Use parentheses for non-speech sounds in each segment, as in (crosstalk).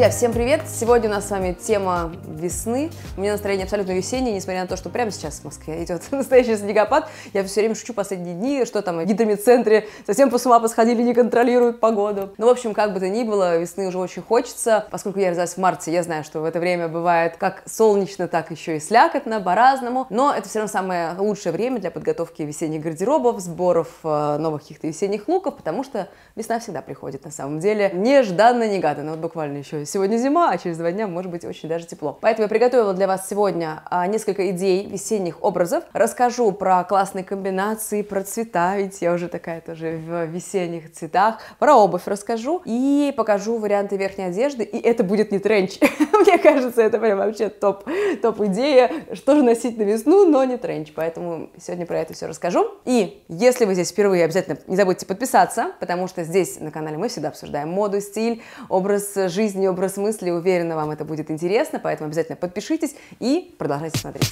Друзья, всем привет! Сегодня у нас с вами тема весны. У меня настроение абсолютно весеннее, несмотря на то, что прямо сейчас в Москве идет (laughs) настоящий снегопад. Я все время шучу последние дни, что там в гидромедцентре совсем по ума посходили, не контролируют погоду. Ну, в общем, как бы то ни было, весны уже очень хочется. Поскольку я родилась в марте, я знаю, что в это время бывает как солнечно, так еще и слякотно, по-разному. Но это все равно самое лучшее время для подготовки весенних гардеробов, сборов э, новых каких-то весенних луков, потому что весна всегда приходит на самом деле. Нежданно, негаданно. Вот буквально еще сегодня зима, а через два дня может быть очень даже тепло. Поэтому я приготовила для вас сегодня а, несколько идей весенних образов. Расскажу про классные комбинации, про цвета, ведь я уже такая тоже в весенних цветах. Про обувь расскажу и покажу варианты верхней одежды. И это будет не тренч. (laughs) Мне кажется, это прям вообще топ, топ идея, что же носить на весну, но не тренч. Поэтому сегодня про это все расскажу. И если вы здесь впервые, обязательно не забудьте подписаться, потому что здесь на канале мы всегда обсуждаем моду, стиль, образ жизни, образ образ мысли. Уверена, вам это будет интересно, поэтому обязательно подпишитесь и продолжайте смотреть.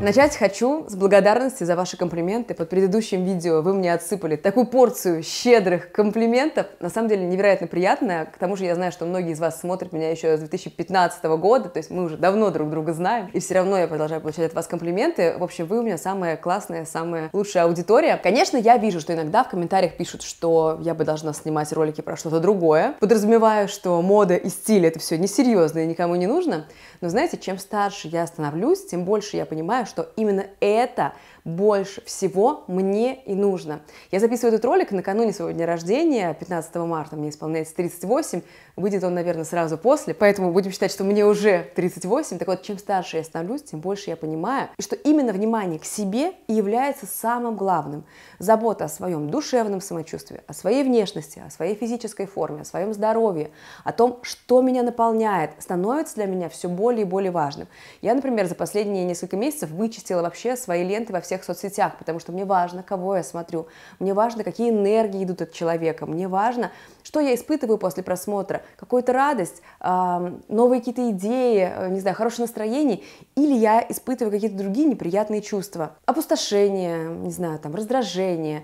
Начать хочу с благодарности за ваши комплименты. Под предыдущим видео вы мне отсыпали такую порцию щедрых комплиментов. На самом деле невероятно приятно. К тому же я знаю, что многие из вас смотрят меня еще с 2015 года, то есть мы уже давно друг друга знаем. И все равно я продолжаю получать от вас комплименты. В общем, вы у меня самая классная, самая лучшая аудитория. Конечно, я вижу, что иногда в комментариях пишут, что я бы должна снимать ролики про что-то другое. Подразумеваю, что мода и стиль это все несерьезно и никому не нужно. Но знаете, чем старше я становлюсь, тем больше я понимаю, что что именно это больше всего мне и нужно. Я записываю этот ролик накануне своего дня рождения, 15 марта, мне исполняется 38, выйдет он, наверное, сразу после, поэтому будем считать, что мне уже 38. Так вот, чем старше я становлюсь, тем больше я понимаю, что именно внимание к себе и является самым главным. Забота о своем душевном самочувствии, о своей внешности, о своей физической форме, о своем здоровье, о том, что меня наполняет, становится для меня все более и более важным. Я, например, за последние несколько месяцев вычистила вообще свои ленты во всех всех соцсетях, потому что мне важно, кого я смотрю, мне важно, какие энергии идут от человека, мне важно, что я испытываю после просмотра, какую-то радость, а, новые какие-то идеи, э, не знаю, хорошее настроение, или я испытываю какие-то другие неприятные чувства, опустошение, не знаю, там, раздражение.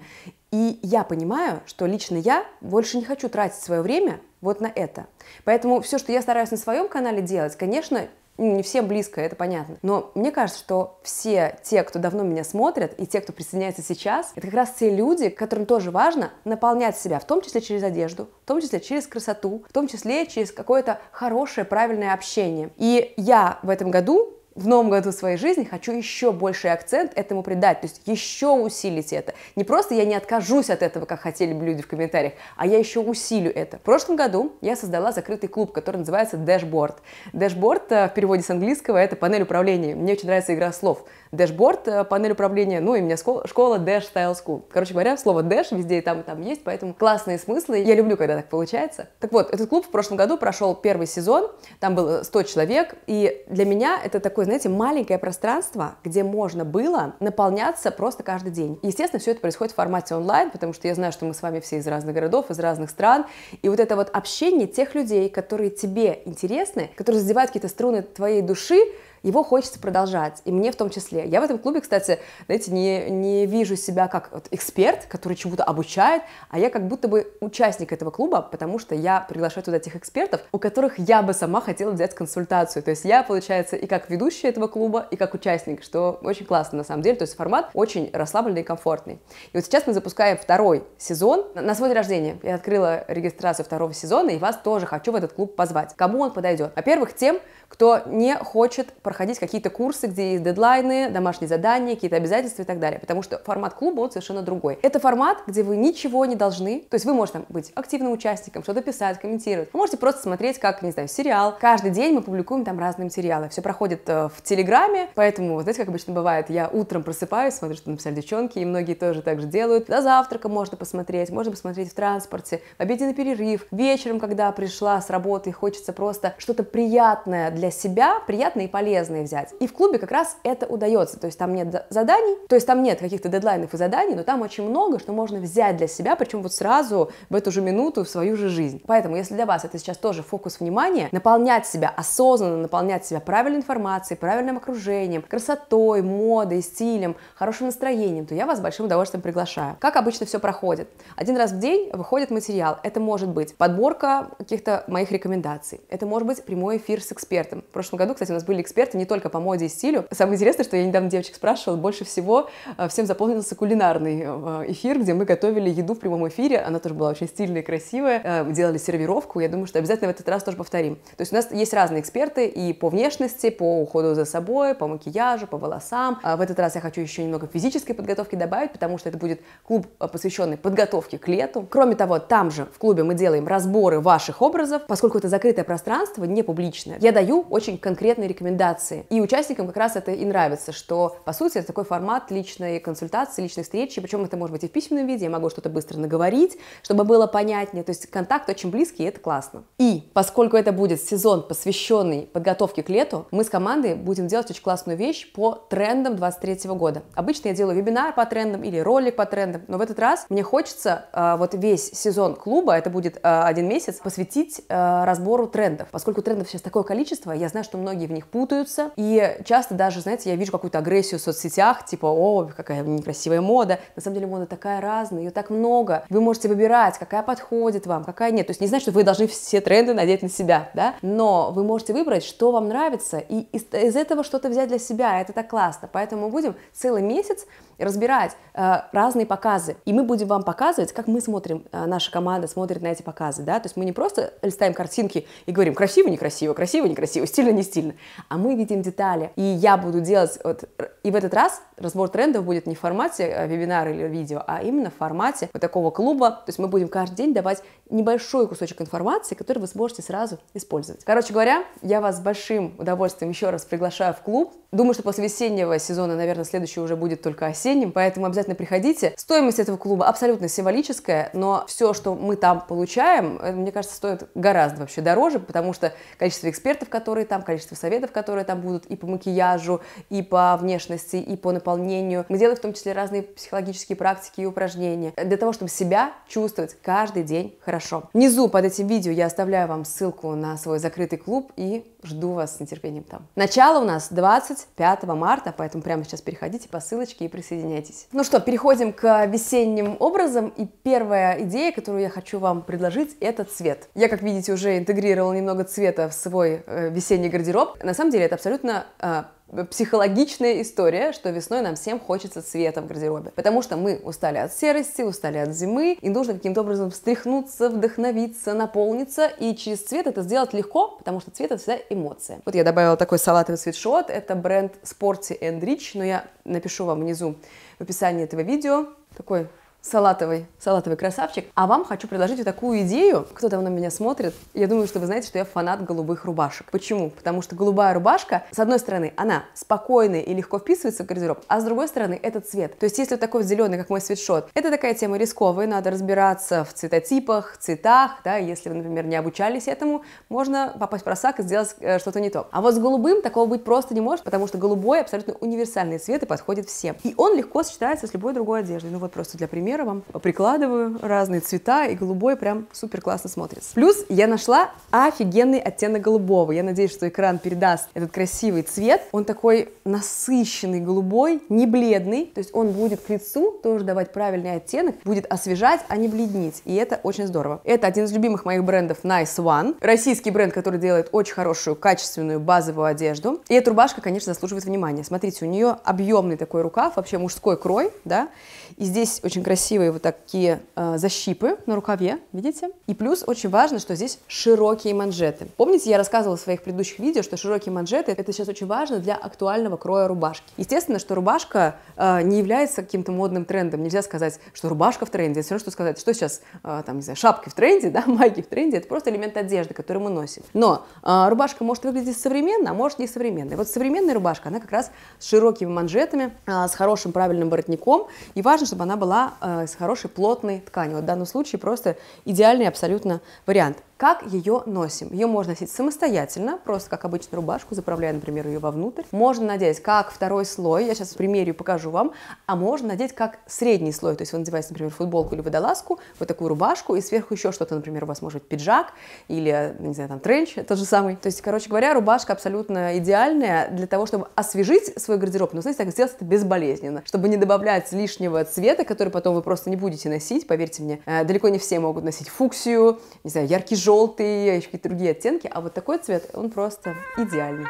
И я понимаю, что лично я больше не хочу тратить свое время вот на это. Поэтому все, что я стараюсь на своем канале делать, конечно, ну, не всем близко, это понятно. Но мне кажется, что все те, кто давно меня смотрят, и те, кто присоединяется сейчас, это как раз те люди, которым тоже важно наполнять себя, в том числе через одежду, в том числе через красоту, в том числе через какое-то хорошее, правильное общение. И я в этом году в новом году своей жизни хочу еще больший акцент этому придать, то есть еще усилить это. Не просто я не откажусь от этого, как хотели бы люди в комментариях, а я еще усилю это. В прошлом году я создала закрытый клуб, который называется Dashboard. Dashboard э, в переводе с английского это панель управления. Мне очень нравится игра слов. Dashboard, э, панель управления, ну и у меня школа, школа Dash Style School. Короче говоря, слово Dash везде и там, и там есть, поэтому классные смыслы. Я люблю, когда так получается. Так вот, этот клуб в прошлом году прошел первый сезон, там было 100 человек, и для меня это такой, знаете, маленькое пространство, где можно было наполняться просто каждый день. Естественно, все это происходит в формате онлайн, потому что я знаю, что мы с вами все из разных городов, из разных стран, и вот это вот общение тех людей, которые тебе интересны, которые задевают какие-то струны твоей души, его хочется продолжать, и мне в том числе. Я в этом клубе, кстати, знаете, не, не вижу себя как вот эксперт, который чему-то обучает, а я как будто бы участник этого клуба, потому что я приглашаю туда тех экспертов, у которых я бы сама хотела взять консультацию. То есть я, получается, и как ведущая этого клуба, и как участник, что очень классно на самом деле. То есть формат очень расслабленный и комфортный. И вот сейчас мы запускаем второй сезон. На свой день рождения я открыла регистрацию второго сезона, и вас тоже хочу в этот клуб позвать. Кому он подойдет? Во-первых, тем, кто не хочет проходить какие-то курсы, где есть дедлайны, домашние задания, какие-то обязательства и так далее. Потому что формат клуба, он совершенно другой. Это формат, где вы ничего не должны. То есть вы можете там, быть активным участником, что-то писать, комментировать. Вы можете просто смотреть, как, не знаю, сериал. Каждый день мы публикуем там разные материалы. Все проходит э, в Телеграме, поэтому, знаете, как обычно бывает, я утром просыпаюсь, смотрю, что написали девчонки, и многие тоже так же делают. До завтрака можно посмотреть, можно посмотреть в транспорте, в обеденный перерыв, вечером, когда пришла с работы, хочется просто что-то приятное для себя, приятное и полезное полезные взять. И в клубе как раз это удается, то есть там нет заданий, то есть там нет каких-то дедлайнов и заданий, но там очень много, что можно взять для себя, причем вот сразу в эту же минуту в свою же жизнь. Поэтому, если для вас это сейчас тоже фокус внимания, наполнять себя осознанно, наполнять себя правильной информацией, правильным окружением, красотой, модой, стилем, хорошим настроением, то я вас с большим удовольствием приглашаю. Как обычно все проходит? Один раз в день выходит материал. Это может быть подборка каких-то моих рекомендаций. Это может быть прямой эфир с экспертом. В прошлом году, кстати, у нас были эксперты, эксперты не только по моде и стилю. Самое интересное, что я недавно девочек спрашивала, больше всего э, всем запомнился кулинарный э, эфир, где мы готовили еду в прямом эфире. Она тоже была очень стильная и красивая. Э, делали сервировку. Я думаю, что обязательно в этот раз тоже повторим. То есть у нас есть разные эксперты и по внешности, по уходу за собой, по макияжу, по волосам. А в этот раз я хочу еще немного физической подготовки добавить, потому что это будет клуб, посвященный подготовке к лету. Кроме того, там же в клубе мы делаем разборы ваших образов, поскольку это закрытое пространство, не публичное. Я даю очень конкретные рекомендации консультации. И участникам как раз это и нравится, что, по сути, это такой формат личной консультации, личной встречи, причем это может быть и в письменном виде, я могу что-то быстро наговорить, чтобы было понятнее, то есть контакт очень близкий, и это классно. И поскольку это будет сезон, посвященный подготовке к лету, мы с командой будем делать очень классную вещь по трендам 23 года. Обычно я делаю вебинар по трендам или ролик по трендам, но в этот раз мне хочется э, вот весь сезон клуба, это будет э, один месяц, посвятить э, разбору трендов. Поскольку трендов сейчас такое количество, я знаю, что многие в них путаются, пользуются. И часто даже, знаете, я вижу какую-то агрессию в соцсетях, типа, о, какая некрасивая мода. На самом деле мода такая разная, ее так много. Вы можете выбирать, какая подходит вам, какая нет. То есть не значит, что вы должны все тренды надеть на себя, да? Но вы можете выбрать, что вам нравится, и из, из этого что-то взять для себя. Это так классно. Поэтому мы будем целый месяц разбирать э, разные показы. И мы будем вам показывать, как мы смотрим, э, наша команда смотрит на эти показы, да, то есть мы не просто листаем картинки и говорим красиво, некрасиво, красиво, некрасиво, стильно, не стильно, а мы видим детали. И я буду делать вот, и в этот раз разбор трендов будет не в формате э, вебинара или видео, а именно в формате вот такого клуба. То есть мы будем каждый день давать небольшой кусочек информации, который вы сможете сразу использовать. Короче говоря, я вас с большим удовольствием еще раз приглашаю в клуб. Думаю, что после весеннего сезона, наверное, следующий уже будет только осенним, поэтому обязательно приходите. Стоимость этого клуба абсолютно символическая, но все, что мы там получаем, э, мне кажется, стоит гораздо вообще дороже, потому что количество экспертов, которые там, количество советов, которые там будут и по макияжу, и по внешности, и по наполнению, наполнению. Мы делаем в том числе разные психологические практики и упражнения для того, чтобы себя чувствовать каждый день хорошо. Внизу под этим видео я оставляю вам ссылку на свой закрытый клуб и жду вас с нетерпением там. Начало у нас 25 марта, поэтому прямо сейчас переходите по ссылочке и присоединяйтесь. Ну что, переходим к весенним образам И первая идея, которую я хочу вам предложить, это цвет. Я, как видите, уже интегрировала немного цвета в свой э, весенний гардероб. На самом деле это абсолютно э, психологичная история, что весной нам всем хочется цвета в гардеробе. Потому что мы устали от серости, устали от зимы, и нужно каким-то образом встряхнуться, вдохновиться, наполниться. И через цвет это сделать легко, потому что цвет это всегда эмоция. Вот я добавила такой салатовый свитшот. Это бренд Sporty and Rich, но я напишу вам внизу в описании этого видео. Такой салатовый, салатовый красавчик. А вам хочу предложить вот такую идею. кто там на меня смотрит. Я думаю, что вы знаете, что я фанат голубых рубашек. Почему? Потому что голубая рубашка, с одной стороны, она спокойная и легко вписывается в гардероб, а с другой стороны, это цвет. То есть, если вот такой зеленый, как мой свитшот, это такая тема рисковая, надо разбираться в цветотипах, цветах, да, если вы, например, не обучались этому, можно попасть в просак и сделать э, что-то не то. А вот с голубым такого быть просто не может, потому что голубой абсолютно универсальный цвет и подходит всем. И он легко сочетается с любой другой одеждой. Ну вот просто для примера примеры вам прикладываю, разные цвета, и голубой прям супер классно смотрится. Плюс я нашла офигенный оттенок голубого. Я надеюсь, что экран передаст этот красивый цвет. Он такой насыщенный голубой, не бледный, то есть он будет к лицу тоже давать правильный оттенок, будет освежать, а не бледнить, и это очень здорово. Это один из любимых моих брендов Nice One, российский бренд, который делает очень хорошую, качественную, базовую одежду. И эта рубашка, конечно, заслуживает внимания. Смотрите, у нее объемный такой рукав, вообще мужской крой, да, и здесь очень красивый красивые вот такие э, защипы на рукаве, видите? И плюс очень важно, что здесь широкие манжеты. Помните, я рассказывала в своих предыдущих видео, что широкие манжеты это сейчас очень важно для актуального кроя рубашки. Естественно, что рубашка э, не является каким-то модным трендом. Нельзя сказать, что рубашка в тренде. все равно, что сказать, что сейчас, э, там, не знаю, шапки в тренде, да, (laughs) майки в тренде. Это просто элемент одежды, который мы носим. Но э, рубашка может выглядеть современно, а может не современно. И вот современная рубашка, она как раз с широкими манжетами, э, с хорошим правильным воротником. И важно, чтобы она была э, Э, с хорошей плотной тканью. Вот в данном случае просто идеальный абсолютно вариант. Как ее носим? Ее можно носить самостоятельно, просто как обычную рубашку, заправляя, например, ее вовнутрь. Можно надеть как второй слой, я сейчас примерю и покажу вам, а можно надеть как средний слой, то есть вы надеваете, например, футболку или водолазку, вот такую рубашку, и сверху еще что-то, например, у вас может быть пиджак или, не знаю, там, тренч, тот же самый. То есть, короче говоря, рубашка абсолютно идеальная для того, чтобы освежить свой гардероб, но, знаете, так сделать это безболезненно, чтобы не добавлять лишнего цвета, который потом вы просто не будете носить, поверьте мне, э, далеко не все могут носить фуксию, не знаю, яркий желтый, желтые еще какие-то другие оттенки, а вот такой цвет, он просто идеальный.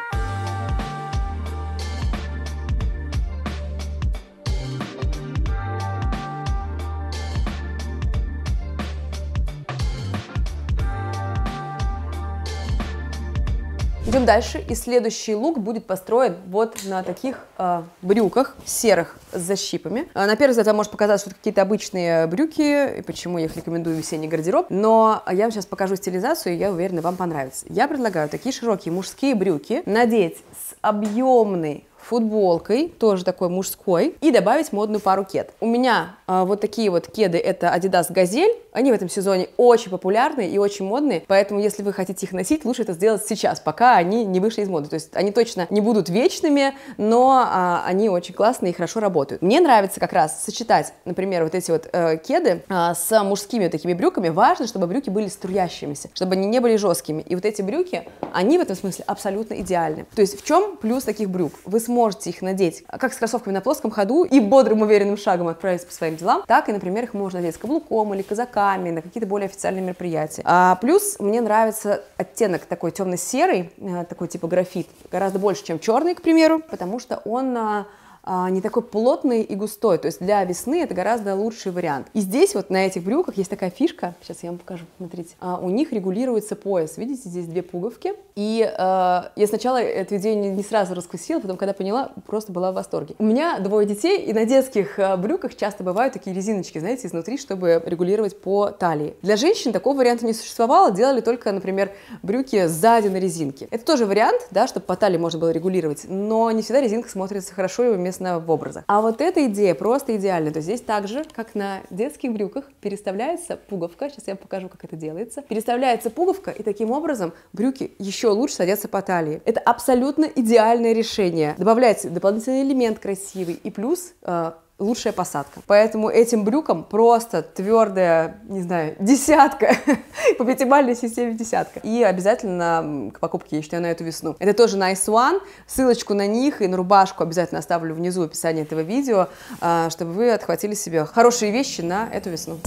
Идем дальше, и следующий лук будет построен вот на таких э, брюках серых с защипами. А, на первый взгляд, вам может показаться, что это какие-то обычные брюки, и почему я их рекомендую в весенний гардероб, но а, я вам сейчас покажу стилизацию, и я уверена, вам понравится. Я предлагаю такие широкие мужские брюки надеть с объемной футболкой, тоже такой мужской, и добавить модную пару кед. У меня э, вот такие вот кеды, это Adidas Газель, они в этом сезоне очень популярны и очень модные, поэтому если вы хотите их носить, лучше это сделать сейчас, пока они не вышли из моды. То есть они точно не будут вечными, но э, они очень классные и хорошо работают. Мне нравится как раз сочетать, например, вот эти вот э, кеды э, с мужскими вот такими брюками. Важно, чтобы брюки были струящимися, чтобы они не были жесткими. И вот эти брюки, они в этом смысле абсолютно идеальны. То есть в чем плюс таких брюк? Вы сможете их надеть а, как с кроссовками на плоском ходу и бодрым уверенным шагом отправиться по своим делам, так и, например, их можно надеть с каблуком или казаками на какие-то более официальные мероприятия. А плюс мне нравится оттенок такой темно-серый, э, такой типа графит, гораздо больше, чем черный, к примеру, потому что он а, а, не такой плотный и густой. То есть для весны это гораздо лучший вариант. И здесь вот на этих брюках есть такая фишка. Сейчас я вам покажу, смотрите. А, у них регулируется пояс. Видите, здесь две пуговки. И э, я сначала это видео не, не сразу раскусила, потом, когда поняла, просто была в восторге. У меня двое детей, и на детских брюках часто бывают такие резиночки, знаете, изнутри, чтобы регулировать по талии. Для женщин такого варианта не существовало. Делали только, например, брюки сзади на резинке. Это тоже вариант, да, чтобы по талии можно было регулировать, но не всегда резинка смотрится хорошо и совместно в образах. А вот эта идея просто идеальна. То есть здесь так же, как на детских брюках, переставляется пуговка. Сейчас я покажу, как это делается. Переставляется пуговка, и таким образом брюки еще лучше садятся по талии. Это абсолютно идеальное решение. Добавляется дополнительный элемент красивый. И плюс э, лучшая посадка. Поэтому этим брюкам просто твердая, не знаю, (laughs) десятка, (laughs) по пятибалльной системе десятка. И обязательно к покупке я считаю на эту весну. Это тоже Nice One, ссылочку на них и на рубашку обязательно оставлю внизу в описании этого видео, а, чтобы вы отхватили себе хорошие вещи на эту весну.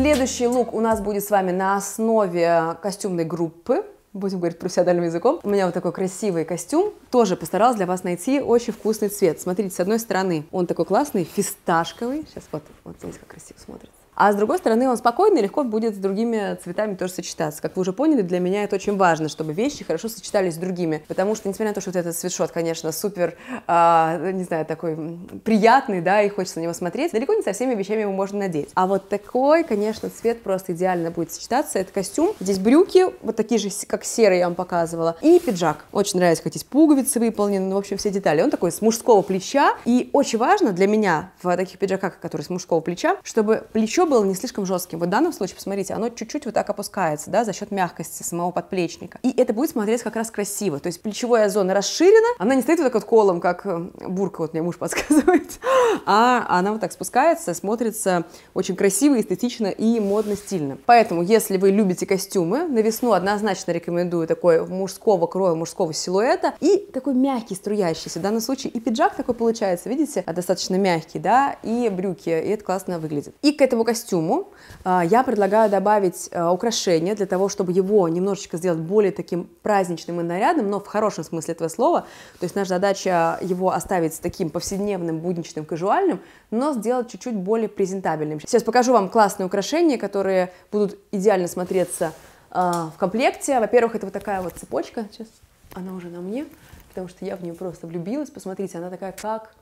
Следующий лук у нас будет с вами на основе костюмной группы. Будем говорить профессиональным языком. У меня вот такой красивый костюм. Тоже постаралась для вас найти очень вкусный цвет. Смотрите, с одной стороны он такой классный, фисташковый. Сейчас вот, вот здесь как красиво смотрится. А с другой стороны, он спокойно и легко будет с другими цветами тоже сочетаться. Как вы уже поняли, для меня это очень важно, чтобы вещи хорошо сочетались с другими. Потому что, несмотря на то, что вот этот свитшот, конечно, супер, э, не знаю, такой приятный, да, и хочется на него смотреть, далеко не со всеми вещами его можно надеть. А вот такой, конечно, цвет просто идеально будет сочетаться. Это костюм. Здесь брюки, вот такие же, как серые я вам показывала, и пиджак. Очень нравится, как здесь пуговицы выполнены, ну, в общем, все детали. Он такой с мужского плеча, и очень важно для меня в таких пиджаках, которые с мужского плеча, чтобы плечо было не слишком жестким. Вот в данном случае, посмотрите, оно чуть-чуть вот так опускается, да, за счет мягкости самого подплечника. И это будет смотреться как раз красиво. То есть плечевая зона расширена, она не стоит вот так вот колом, как э, бурка, вот мне муж (laughs) подсказывает, а она вот так спускается, смотрится очень красиво, эстетично и модно-стильно. Поэтому, если вы любите костюмы, на весну однозначно рекомендую такой мужского кроя, мужского силуэта и такой мягкий, струящийся. В данном случае и пиджак такой получается, видите, достаточно мягкий, да, и брюки, и это классно выглядит. И к этому костюму костюму а, я предлагаю добавить а, украшения для того, чтобы его немножечко сделать более таким праздничным и нарядным, но в хорошем смысле этого слова. То есть наша задача его оставить таким повседневным, будничным, казуальным, но сделать чуть-чуть более презентабельным. Сейчас покажу вам классные украшения, которые будут идеально смотреться а, в комплекте. Во-первых, это вот такая вот цепочка. Сейчас она уже на мне, потому что я в нее просто влюбилась. Посмотрите, она такая как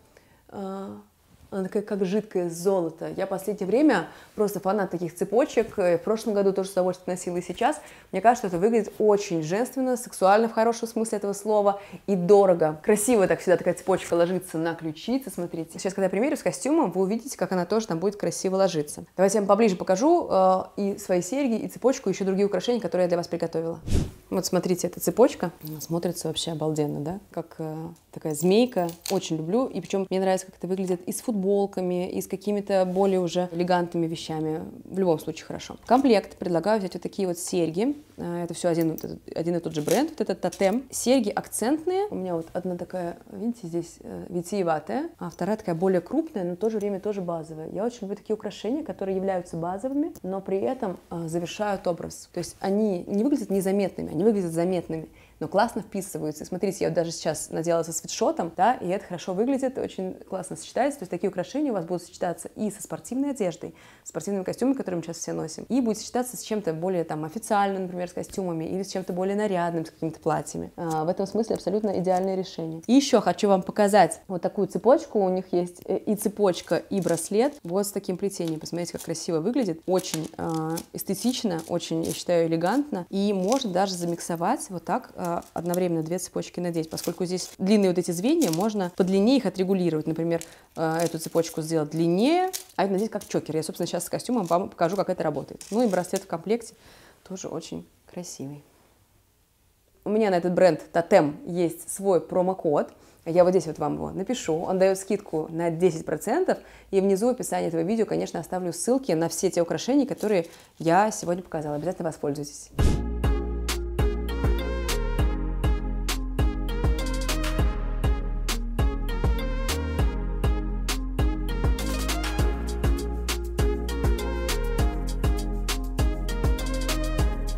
она такая, как жидкое золото. Я последнее время просто фанат таких цепочек. В прошлом году тоже с удовольствием носила и сейчас. Мне кажется, это выглядит очень женственно, сексуально в хорошем смысле этого слова и дорого. Красиво так всегда такая цепочка ложится на ключицы, смотрите. Сейчас, когда я примерю с костюмом, вы увидите, как она тоже там будет красиво ложиться. Давайте я вам поближе покажу э, и свои серьги, и цепочку, и еще другие украшения, которые я для вас приготовила. Вот смотрите, эта цепочка она смотрится вообще обалденно, да? Как э, такая змейка. Очень люблю. И причем мне нравится, как это выглядит из футбола футболками и с какими-то более уже элегантными вещами. В любом случае хорошо. Комплект предлагаю взять вот такие вот серьги. Э, это все один, один и тот же бренд. Вот это тотем. Серьги акцентные. У меня вот одна такая, видите, здесь э, витиеватая, а вторая такая более крупная, но в то же время тоже базовая. Я очень люблю такие украшения, которые являются базовыми, но при этом э, завершают образ. То есть они не выглядят незаметными, они выглядят заметными но классно вписываются. смотрите, я вот даже сейчас надела со свитшотом, да, и это хорошо выглядит, очень классно сочетается. То есть такие украшения у вас будут сочетаться и со спортивной одеждой, спортивными костюмами, которые мы сейчас все носим, и будет сочетаться с чем-то более там официальным, например, с костюмами, или с чем-то более нарядным, с какими-то платьями. А, в этом смысле абсолютно идеальное решение. И еще хочу вам показать вот такую цепочку. У них есть э, и цепочка, и браслет. Вот с таким плетением. Посмотрите, как красиво выглядит. Очень э, эстетично, очень, я считаю, элегантно. И можно даже замиксовать вот так э, а, одновременно две цепочки надеть, поскольку здесь длинные вот эти звенья, можно подлиннее их отрегулировать. Например, а, эту цепочку сделать длиннее, а это надеть как чокер. Я, собственно, сейчас с костюмом вам покажу, как это работает. Ну и браслет в комплекте тоже очень красивый. У меня на этот бренд Тотем есть свой промокод. Я вот здесь вот вам его напишу. Он дает скидку на 10%. И внизу в описании этого видео, конечно, оставлю ссылки на все те украшения, которые я сегодня показала. Обязательно воспользуйтесь.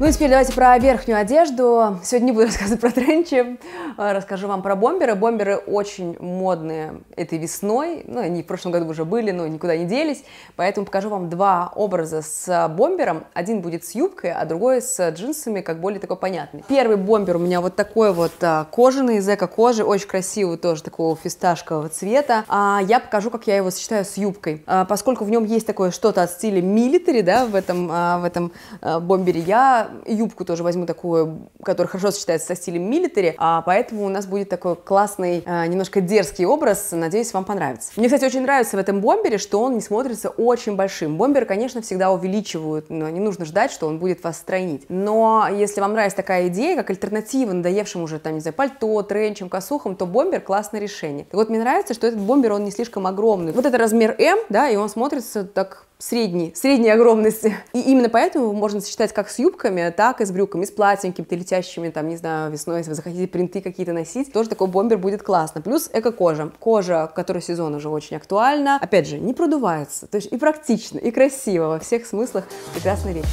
Ну и теперь давайте про верхнюю одежду. Сегодня не буду рассказывать про тренчи. А, расскажу вам про бомберы. Бомберы очень модные этой весной. Ну, они в прошлом году уже были, но никуда не делись. Поэтому покажу вам два образа с бомбером. Один будет с юбкой, а другой с джинсами, как более такой понятный. Первый бомбер у меня вот такой вот а, кожаный, из эко-кожи. Очень красивый тоже, такого фисташкового цвета. А я покажу, как я его сочетаю с юбкой. А, поскольку в нем есть такое что-то от стиля милитари, да, в этом, а, в этом бомбере, я юбку тоже возьму такую, которая хорошо сочетается со стилем милитари, а поэтому поэтому у нас будет такой классный, а, немножко дерзкий образ. Надеюсь, вам понравится. Мне, кстати, очень нравится в этом бомбере, что он не смотрится очень большим. Бомбер, конечно, всегда увеличивают, но не нужно ждать, что он будет вас стройнить. Но если вам нравится такая идея, как альтернатива надоевшим уже, там, не знаю, пальто, тренчем, косухам, то бомбер классное решение. Так вот, мне нравится, что этот бомбер, он не слишком огромный. Вот это размер М, да, и он смотрится так средней, средней огромности. И именно поэтому его можно сочетать как с юбками, так и с брюками, с платьями, какими-то летящими, там, не знаю, весной, если вы захотите принты какие какие-то носить, тоже такой бомбер будет классно. Плюс эко-кожа. Кожа, которая сезон уже очень актуальна, опять же, не продувается. То есть и практично, и красиво во всех смыслах. Прекрасная вещь.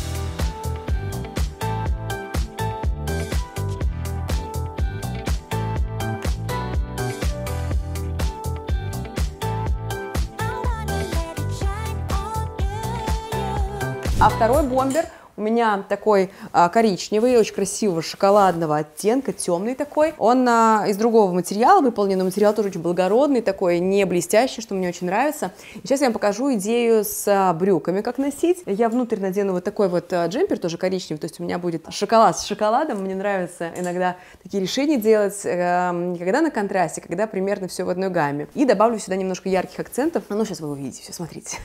А второй бомбер у меня такой а, коричневый, очень красивого шоколадного оттенка, темный такой. Он а, из другого материала выполнен, но материал тоже очень благородный такой, не блестящий, что мне очень нравится. И сейчас я вам покажу идею с а, брюками, как носить. Я внутрь надену вот такой вот а, джемпер, тоже коричневый, то есть у меня будет шоколад с шоколадом. Мне нравится иногда такие решения делать, а, когда на контрасте, а когда примерно все в одной гамме. И добавлю сюда немножко ярких акцентов. Ну, сейчас вы увидите все, смотрите.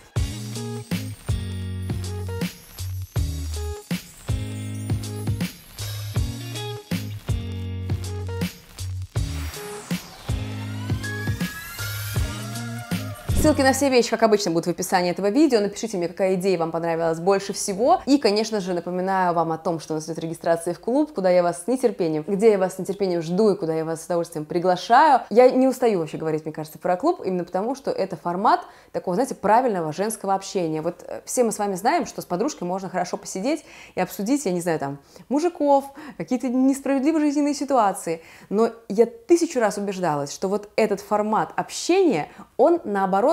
Ссылки на все вещи, как обычно, будут в описании этого видео. Напишите мне, какая идея вам понравилась больше всего. И, конечно же, напоминаю вам о том, что у нас идет регистрация в клуб, куда я вас с нетерпением, где я вас с нетерпением жду и куда я вас с удовольствием приглашаю. Я не устаю вообще говорить, мне кажется, про клуб, именно потому, что это формат такого, знаете, правильного женского общения. Вот э, все мы с вами знаем, что с подружкой можно хорошо посидеть и обсудить, я не знаю, там, мужиков, какие-то несправедливые жизненные ситуации. Но я тысячу раз убеждалась, что вот этот формат общения, он, наоборот,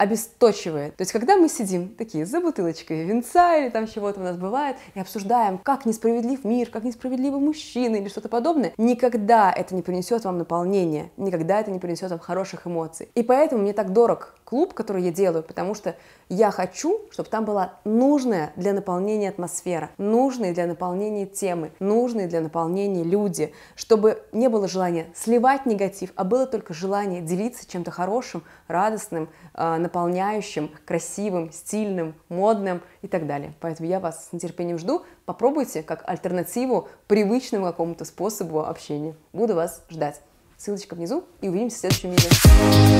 обесточивает. То есть, когда мы сидим такие за бутылочкой винца или там чего-то у нас бывает, и обсуждаем, как несправедлив мир, как несправедливы мужчины или что-то подобное, никогда это не принесет вам наполнения, никогда это не принесет вам хороших эмоций. И поэтому мне так дорог клуб, который я делаю, потому что я хочу, чтобы там была нужная для наполнения атмосфера, нужные для наполнения темы, нужные для наполнения люди, чтобы не было желания сливать негатив, а было только желание делиться чем-то хорошим, радостным, а, наполняющим, красивым, стильным, модным и так далее. Поэтому я вас с нетерпением жду. Попробуйте как альтернативу привычному какому-то способу общения. Буду вас ждать. Ссылочка внизу и увидимся в следующем видео.